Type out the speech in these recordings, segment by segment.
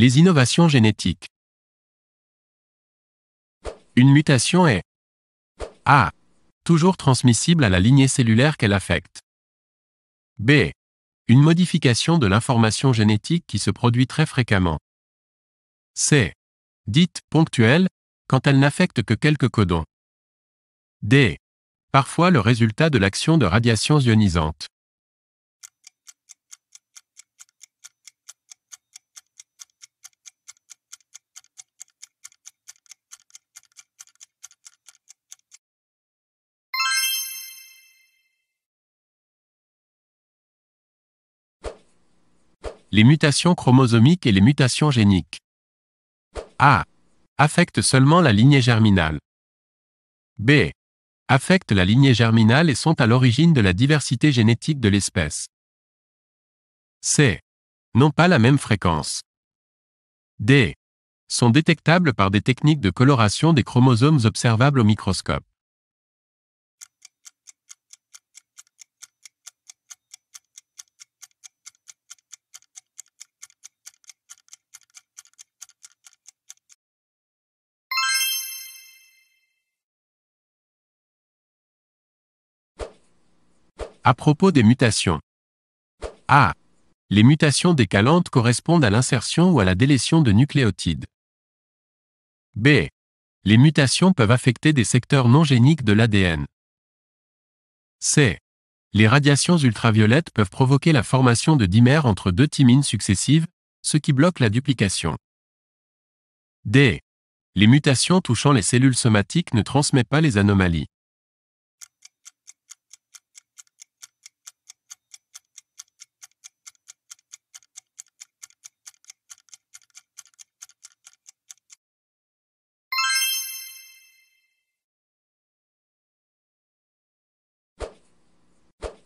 Les innovations génétiques. Une mutation est A. Toujours transmissible à la lignée cellulaire qu'elle affecte. B. Une modification de l'information génétique qui se produit très fréquemment. C. Dite ponctuelle quand elle n'affecte que quelques codons. D. Parfois le résultat de l'action de radiations ionisantes. les mutations chromosomiques et les mutations géniques. A. Affectent seulement la lignée germinale. B. Affectent la lignée germinale et sont à l'origine de la diversité génétique de l'espèce. C. N'ont pas la même fréquence. D. Sont détectables par des techniques de coloration des chromosomes observables au microscope. À propos des mutations. A. Les mutations décalantes correspondent à l'insertion ou à la délétion de nucléotides. B. Les mutations peuvent affecter des secteurs non géniques de l'ADN. C. Les radiations ultraviolettes peuvent provoquer la formation de dimères entre deux thymines successives, ce qui bloque la duplication. D. Les mutations touchant les cellules somatiques ne transmettent pas les anomalies.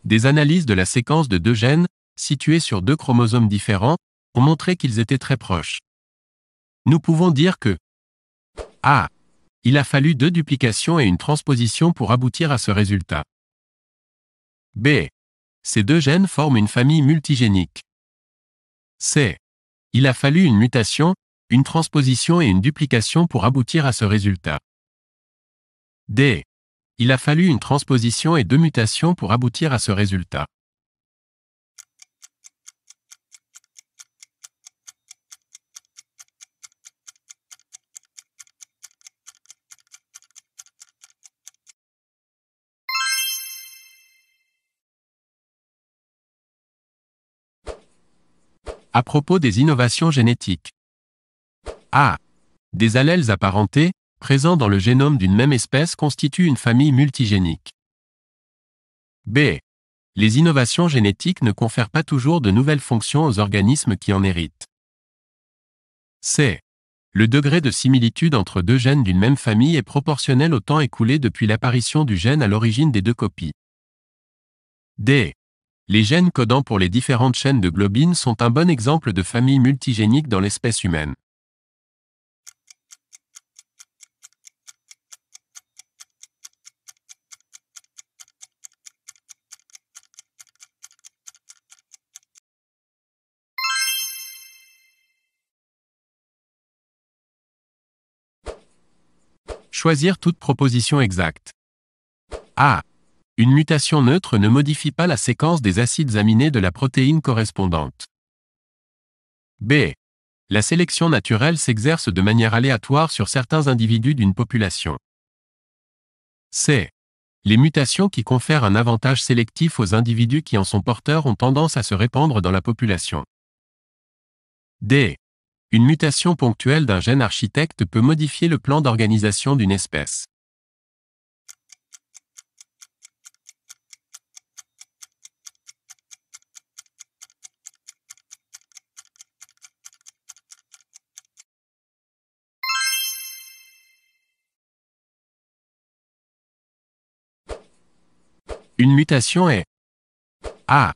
Des analyses de la séquence de deux gènes, situés sur deux chromosomes différents, ont montré qu'ils étaient très proches. Nous pouvons dire que A. Il a fallu deux duplications et une transposition pour aboutir à ce résultat. B. Ces deux gènes forment une famille multigénique. C. Il a fallu une mutation, une transposition et une duplication pour aboutir à ce résultat. D. Il a fallu une transposition et deux mutations pour aboutir à ce résultat. À propos des innovations génétiques. A. Ah! Des allèles apparentés, présents dans le génome d'une même espèce constituent une famille multigénique. B. Les innovations génétiques ne confèrent pas toujours de nouvelles fonctions aux organismes qui en héritent. C. Le degré de similitude entre deux gènes d'une même famille est proportionnel au temps écoulé depuis l'apparition du gène à l'origine des deux copies. D. Les gènes codants pour les différentes chaînes de globines sont un bon exemple de famille multigénique dans l'espèce humaine. Choisir toute proposition exacte. A. Une mutation neutre ne modifie pas la séquence des acides aminés de la protéine correspondante. B. La sélection naturelle s'exerce de manière aléatoire sur certains individus d'une population. C. Les mutations qui confèrent un avantage sélectif aux individus qui en sont porteurs ont tendance à se répandre dans la population. D une mutation ponctuelle d'un gène architecte peut modifier le plan d'organisation d'une espèce. Une mutation est A.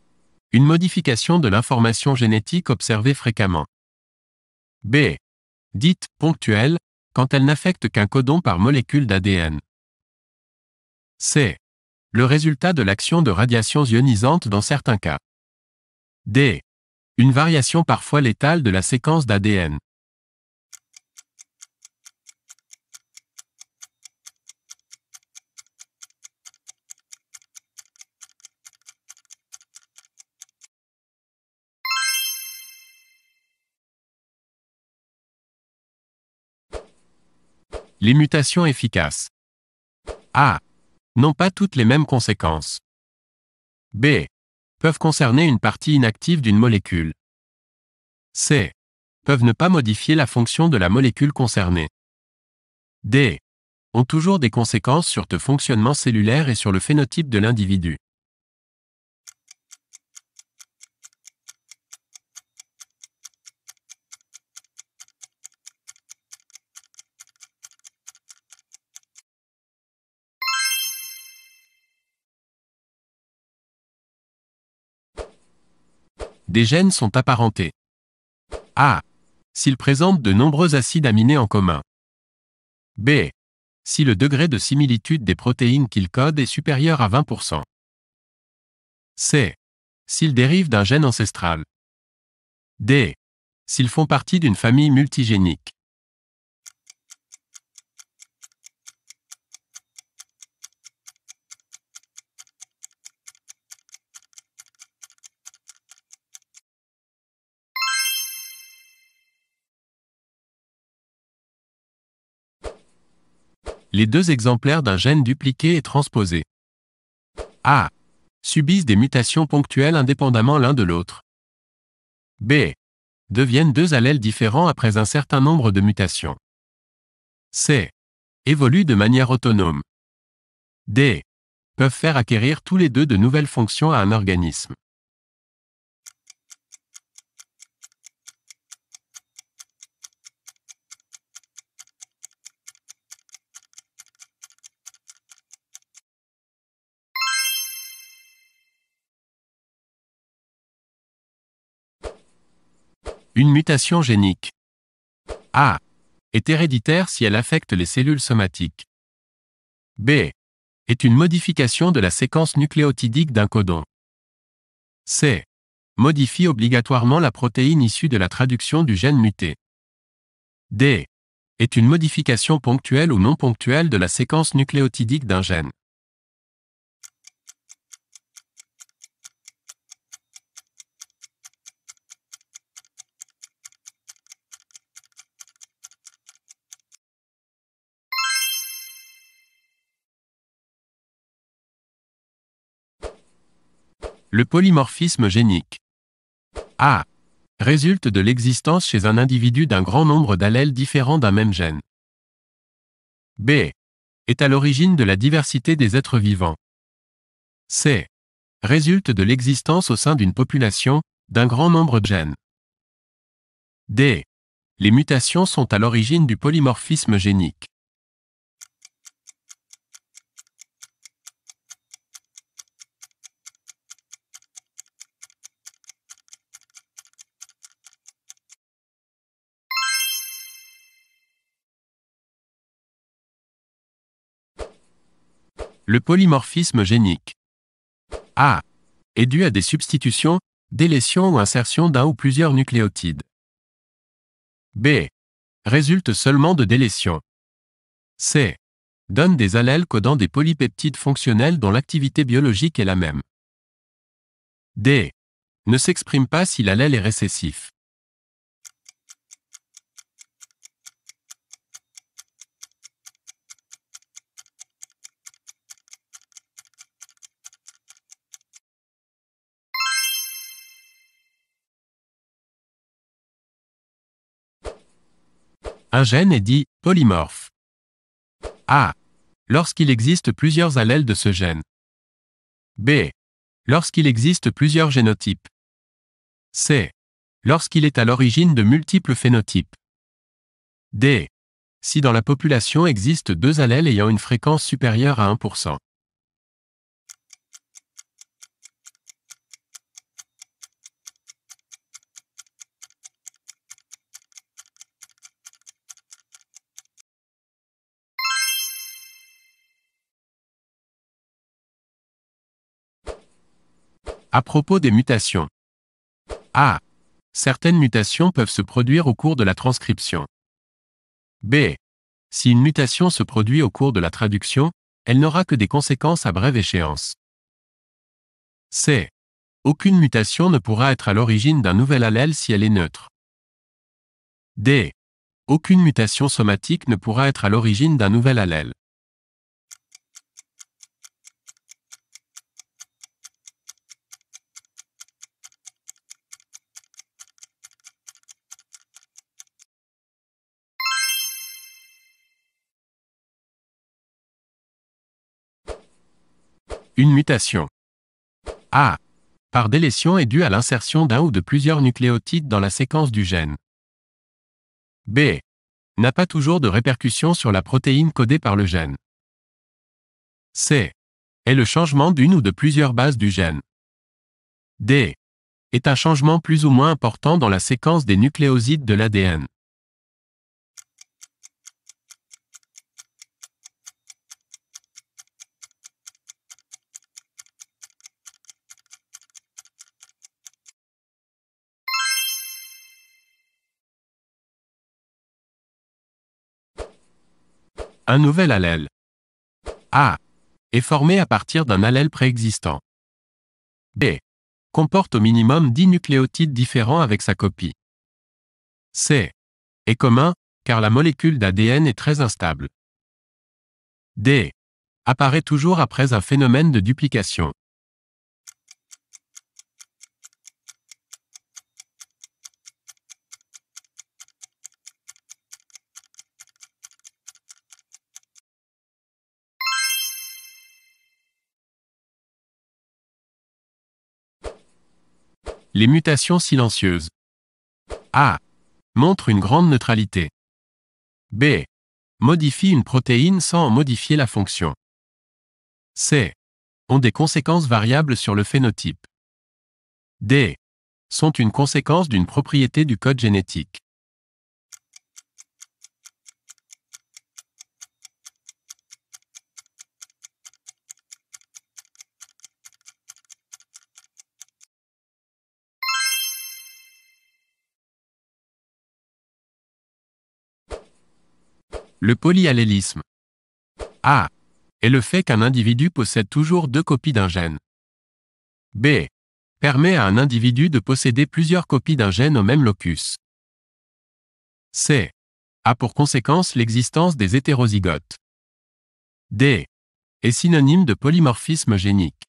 Une modification de l'information génétique observée fréquemment. B. Dite ponctuelle, quand elle n'affecte qu'un codon par molécule d'ADN. C. Le résultat de l'action de radiations ionisantes dans certains cas. D. Une variation parfois létale de la séquence d'ADN. Les mutations efficaces. A. N'ont pas toutes les mêmes conséquences. B. Peuvent concerner une partie inactive d'une molécule. C. Peuvent ne pas modifier la fonction de la molécule concernée. D. Ont toujours des conséquences sur le fonctionnement cellulaire et sur le phénotype de l'individu. Les gènes sont apparentés. A. S'ils présentent de nombreux acides aminés en commun. B. Si le degré de similitude des protéines qu'ils codent est supérieur à 20%. C. S'ils dérivent d'un gène ancestral. D. S'ils font partie d'une famille multigénique. les deux exemplaires d'un gène dupliqué et transposé. A. Subissent des mutations ponctuelles indépendamment l'un de l'autre. B. Deviennent deux allèles différents après un certain nombre de mutations. C. Évoluent de manière autonome. D. Peuvent faire acquérir tous les deux de nouvelles fonctions à un organisme. Une mutation génique. A. Est héréditaire si elle affecte les cellules somatiques. B. Est une modification de la séquence nucléotidique d'un codon. C. Modifie obligatoirement la protéine issue de la traduction du gène muté. D. Est une modification ponctuelle ou non ponctuelle de la séquence nucléotidique d'un gène. Le polymorphisme génique. A. Ah. Résulte de l'existence chez un individu d'un grand nombre d'allèles différents d'un même gène. B. Est à l'origine de la diversité des êtres vivants. C. Résulte de l'existence au sein d'une population, d'un grand nombre de gènes. D. Les mutations sont à l'origine du polymorphisme génique. Le polymorphisme génique. A. Est dû à des substitutions, délétions ou insertions d'un ou plusieurs nucléotides. B. Résulte seulement de délétions. C. Donne des allèles codant des polypeptides fonctionnels dont l'activité biologique est la même. D. Ne s'exprime pas si l'allèle est récessif. Un gène est dit polymorphe. A. Lorsqu'il existe plusieurs allèles de ce gène. B. Lorsqu'il existe plusieurs génotypes. C. Lorsqu'il est à l'origine de multiples phénotypes. D. Si dans la population existent deux allèles ayant une fréquence supérieure à 1%. À propos des mutations. A. Certaines mutations peuvent se produire au cours de la transcription. B. Si une mutation se produit au cours de la traduction, elle n'aura que des conséquences à brève échéance. C. Aucune mutation ne pourra être à l'origine d'un nouvel allèle si elle est neutre. D. Aucune mutation somatique ne pourra être à l'origine d'un nouvel allèle. Une mutation. A. Par délétion est due à l'insertion d'un ou de plusieurs nucléotides dans la séquence du gène. B. N'a pas toujours de répercussion sur la protéine codée par le gène. C. Est le changement d'une ou de plusieurs bases du gène. D. Est un changement plus ou moins important dans la séquence des nucléosides de l'ADN. Un nouvel allèle A. Est formé à partir d'un allèle préexistant. B. Comporte au minimum 10 nucléotides différents avec sa copie. C. Est commun, car la molécule d'ADN est très instable. D. Apparaît toujours après un phénomène de duplication. Les mutations silencieuses. A. Montrent une grande neutralité. B. Modifie une protéine sans en modifier la fonction. C. Ont des conséquences variables sur le phénotype. D. Sont une conséquence d'une propriété du code génétique. Le polyallélisme. A. Est le fait qu'un individu possède toujours deux copies d'un gène. B. Permet à un individu de posséder plusieurs copies d'un gène au même locus. C. A pour conséquence l'existence des hétérozygotes. D. Est synonyme de polymorphisme génique.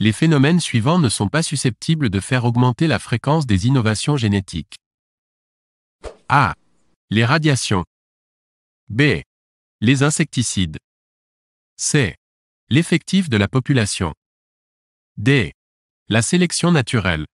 les phénomènes suivants ne sont pas susceptibles de faire augmenter la fréquence des innovations génétiques. A. Les radiations. B. Les insecticides. C. L'effectif de la population. D. La sélection naturelle.